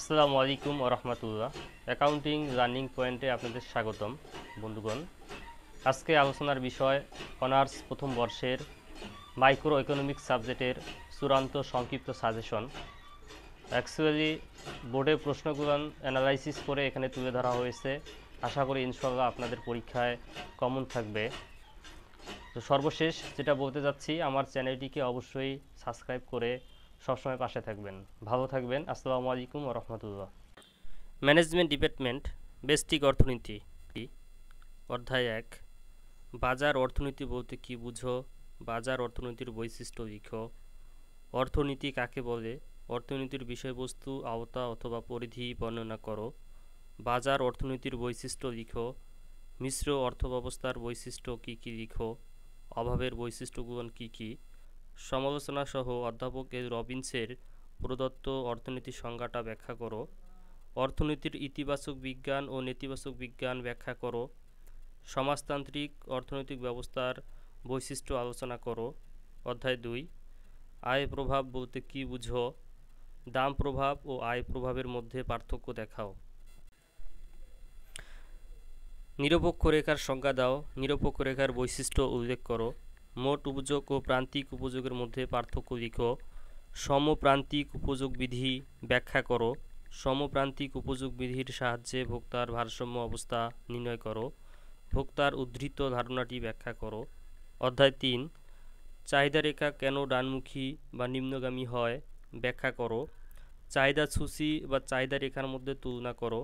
আসসালামু আলাইকুম রহমতুল্লাহ accounting running পয়েন্টে আপনাদের স্বাগতম বন্ধুগণ আজকে আলোচনার বিষয় অনার্স প্রথম বর্ষের মাইক্রো ইকোনমিক সাবজেক্টের চূড়ান্ত সংক্ষিপ্ত সাজেশন অ্যাকচুয়ালি বোর্ডের প্রশ্নগুলো অ্যানালাইসিস করে এখানে তুলে ধরা হয়েছে আশা করি ইনশাল্লাহ আপনাদের পরীক্ষায় কমন থাকবে তো সর্বশেষ যেটা বলতে যাচ্ছি আমার চ্যানেলটিকে অবশ্যই সাবস্ক্রাইব করে সবসময় পাশে থাকবেন ভালো থাকবেন আসসালামু আলাইকুম রহমতুল্লাহ ম্যানেজমেন্ট ডিপার্টমেন্ট বেস্টিক অর্থনীতি অধ্যায় এক বাজার অর্থনীতি বলতে কি বুঝো বাজার অর্থনীতির বৈশিষ্ট্য লিখো অর্থনীতি কাকে বলে অর্থনীতির বিষয়বস্তু আওতা অথবা পরিধি বর্ণনা করো বাজার অর্থনীতির বৈশিষ্ট্য লিখো মিশ্র অর্থব্যবস্থার বৈশিষ্ট্য কী কী লিখো অভাবের বৈশিষ্ট্যগুলো কী কী সহ অধ্যাপক এ রবিনসের প্রদত্ত অর্থনীতি সংজ্ঞাটা ব্যাখ্যা করো অর্থনীতির ইতিবাচক বিজ্ঞান ও নেতিবাচক বিজ্ঞান ব্যাখ্যা করো সমাজতান্ত্রিক অর্থনৈতিক ব্যবস্থার বৈশিষ্ট্য আলোচনা করো অধ্যায় দুই আয় প্রভাব বলতে কি বুঝো দাম প্রভাব ও আয় প্রভাবের মধ্যে পার্থক্য দেখাও নিরপেক্ষ রেখার সংজ্ঞা দাও নিরপেক্ষ রেখার বৈশিষ্ট্য উল্লেখ করো মোট উপযোগ ও প্রান্তিক উপযোগের মধ্যে পার্থক্য লিখো সমপ্রান্তিক উপযোগ বিধি ব্যাখ্যা করো সমপ্রান্তিক উপযোগ বিধির সাহায্যে ভোক্তার ভারসাম্য অবস্থা নির্ণয় করো ভোক্তার উদ্ধৃত ধারণাটি ব্যাখ্যা করো অধ্যায় তিন চাহিদা রেখা কেন ডানমুখী বা নিম্নগামী হয় ব্যাখ্যা করো চাহিদা সূচি বা চাহিদা রেখার মধ্যে তুলনা করো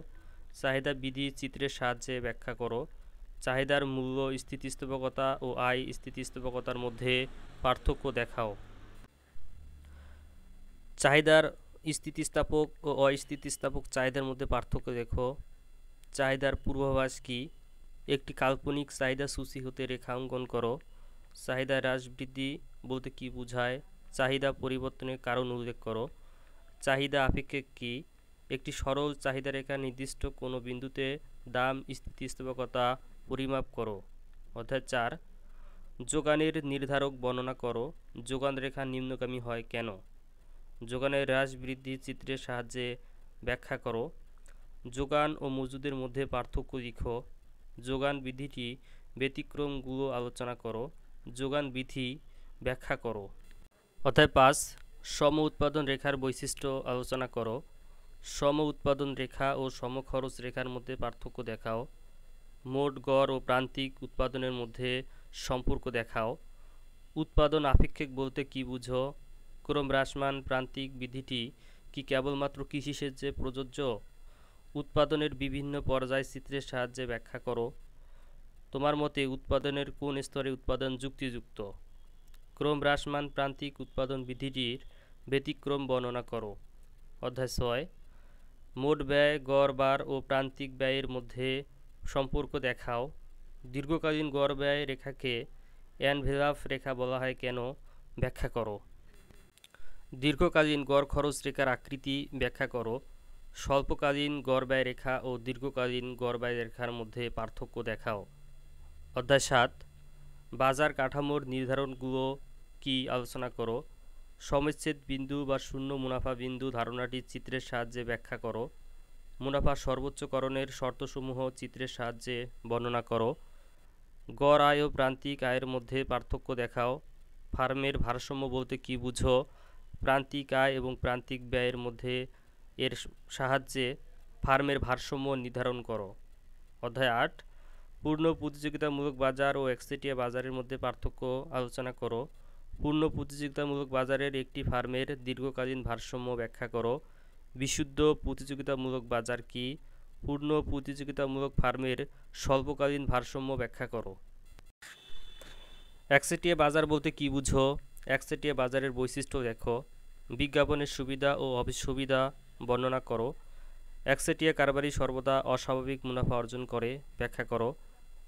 চাহিদা বিধি চিত্রের সাহায্যে ব্যাখ্যা করো চাহিদার মূল্য স্থিতিস্থাপকতা ও আয় স্থিতিস্থাপকতার মধ্যে পার্থক্য দেখাও চাহিদার স্থিতিস্থাপক ও অস্থিতিস্থাপক চাহিদার মধ্যে পার্থক্য দেখো চাহিদার পূর্বাভাস কি একটি কাল্পনিক চাহিদা সূচি হতে রেখা অঙ্কন করো চাহিদা হ্রাস বৃদ্ধি বলতে কি বোঝায় চাহিদা পরিবর্তনের কারণ উল্লেখ করো চাহিদা আপেক্ষিক কি একটি সরল চাহিদা রেখা নির্দিষ্ট কোনো বিন্দুতে দাম স্থিতিস্থাপকতা পরিমাপ করো অর্থাৎ চার যোগানের নির্ধারক বর্ণনা করো যোগান রেখা নিম্নগামী হয় কেন যোগানের হ্রাস বৃদ্ধি চিত্রের সাহায্যে ব্যাখ্যা করো যোগান ও মজুদের মধ্যে পার্থক্য লিখো যোগান বিধিটি ব্যতিক্রমগুলো আলোচনা করো যোগান বিধি ব্যাখ্যা করো অধ্যায় পাঁচ সম উৎপাদন রেখার বৈশিষ্ট্য আলোচনা করো সম উৎপাদন রেখা ও সম খরচ রেখার মধ্যে পার্থক্য দেখাও মোট গড় ও প্রান্তিক উৎপাদনের মধ্যে সম্পর্ক দেখাও উৎপাদন আপেক্ষিক বলতে কি বুঝো ক্রম হ্রাসমান প্রান্তিক বিধিটি কি কেবলমাত্র কৃষি সেচে প্রযোজ্য উৎপাদনের বিভিন্ন পর্যায় চিত্রের সাহায্যে ব্যাখ্যা করো তোমার মতে উৎপাদনের কোন স্তরে উৎপাদন যুক্তিযুক্ত ক্রম হ্রাসমান প্রান্তিক উৎপাদন বিধিটির ব্যতিক্রম বর্ণনা করো অধ্যায় ছয় মোট ব্যয় গড় বার ও প্রান্তিক ব্যয়ের মধ্যে সম্পর্ক দেখাও দীর্ঘকালীন গড় ব্যয় রেখাকে অ্যানভেলাপ রেখা বলা হয় কেন ব্যাখ্যা করো দীর্ঘকালীন গড় খরচ রেখার আকৃতি ব্যাখ্যা করো স্বল্পকালীন গড় ব্যয় রেখা ও দীর্ঘকালীন গড় ব্যয় রেখার মধ্যে পার্থক্য দেখাও অধ্যায় সাত বাজার কাঠামোর নির্ধারণগুলো কি আলোচনা করো সমচ্ছেদ বিন্দু বা শূন্য মুনাফা বিন্দু ধারণাটি চিত্রের সাহায্যে ব্যাখ্যা করো মুনাফার সর্বোচ্চকরণের শর্তসমূহ চিত্রের সাহায্যে বর্ণনা করো গড় আয় ও প্রান্তিক আয়ের মধ্যে পার্থক্য দেখাও ফার্মের ভারসাম্য বলতে কি বুঝো প্রান্তিক আয় এবং প্রান্তিক ব্যয়ের মধ্যে এর সাহায্যে ফার্মের ভারসাম্য নির্ধারণ করো অধ্যায় আট পূর্ণ প্রতিযোগিতামূলক বাজার ও এক্সেটিয়া বাজারের মধ্যে পার্থক্য আলোচনা করো পূর্ণ প্রতিযোগিতামূলক বাজারের একটি ফার্মের দীর্ঘকালীন ভারসাম্য ব্যাখ্যা করো বিশুদ্ধ প্রতিযোগিতামূলক বাজার কি পূর্ণ প্রতিযোগিতামূলক ফার্মের স্বল্পকালীন ভারসাম্য ব্যাখ্যা করো একচেটিয়া বাজার বলতে কি বুঝো একচেটিয়া বাজারের বৈশিষ্ট্য দেখো বিজ্ঞাপনের সুবিধা ও অসুবিধা বর্ণনা করো একচেটিয়া কারবারি সর্বদা অস্বাভাবিক মুনাফা অর্জন করে ব্যাখ্যা করো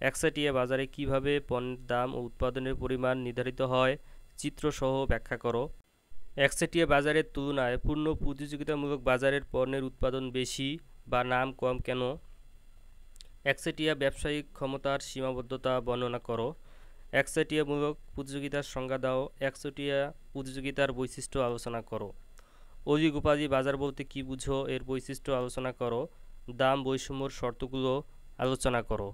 একচেটিয়া বাজারে কিভাবে পণ্যের দাম ও উৎপাদনের পরিমাণ নির্ধারিত হয় চিত্রসহ ব্যাখ্যা করো একচেটিয়া বাজারের তুলনায় পূর্ণ প্রতিযোগিতামূলক বাজারের পণ্যের উৎপাদন বেশি বা নাম কম কেন একচেটিয়া ব্যবসায়িক ক্ষমতার সীমাবদ্ধতা বর্ণনা করো একচেটিয়ামূলক প্রতিযোগিতার সংজ্ঞা দাও একচেটিয়া প্রতিযোগিতার বৈশিষ্ট্য আলোচনা করো অধিক উপাধি বাজার বলতে কি বুঝো এর বৈশিষ্ট্য আলোচনা করো দাম বৈষম্যর শর্তগুলো আলোচনা করো